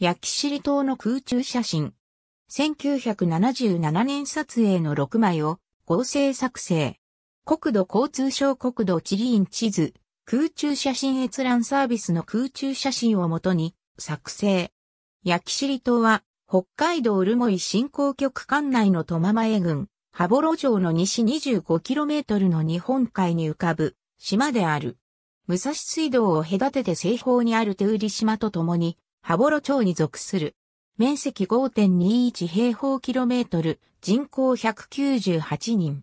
焼き尻島の空中写真。1977年撮影の6枚を合成作成。国土交通省国土地理院地図、空中写真閲覧サービスの空中写真をもとに作成。焼き尻島は北海道留萌振興局管内の戸間前郡、羽幌城の西 25km の日本海に浮かぶ島である。武蔵水道を隔てて西方にある手売島と共に羽幌町に属する。面積5.21平方キロメートル、人口198人。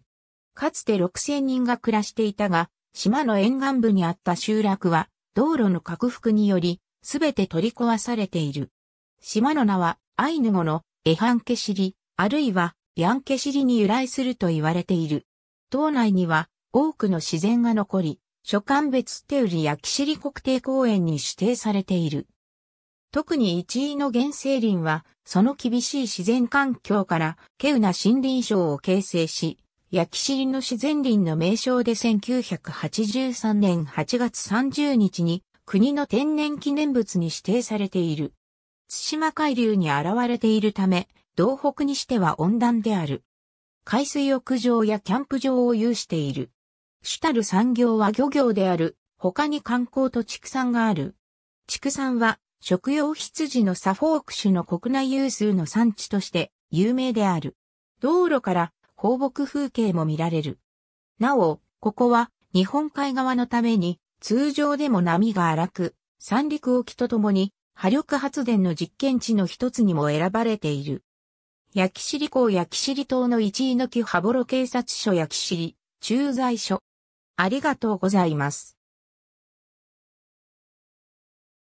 かつて6000人が暮らしていたが、島の沿岸部にあった集落は、道路の拡幅により、すべて取り壊されている。島の名は、アイヌ語のエハンケシリ、あるいは、ビャンケシリに由来すると言われている。島内には、多くの自然が残り、所管別手売りやキシリ国定公園に指定されている。特に一位の原生林は、その厳しい自然環境から、稀有な森林省を形成し、焼き尻の自然林の名称で1983年8月30日に、国の天然記念物に指定されている。津島海流に現れているため、道北にしては温暖である。海水浴場やキャンプ場を有している。主たる産業は漁業である。他に観光と畜産がある。畜産は食用羊のサフォーク種の国内有数の産地として有名である。道路から放牧風景も見られる。なお、ここは日本海側のために通常でも波が荒く、三陸沖とともに波力発電の実験地の一つにも選ばれている。焼き尻港焼き尻島の一位の木羽幌警察署焼き尻駐在所。ありがとうございます。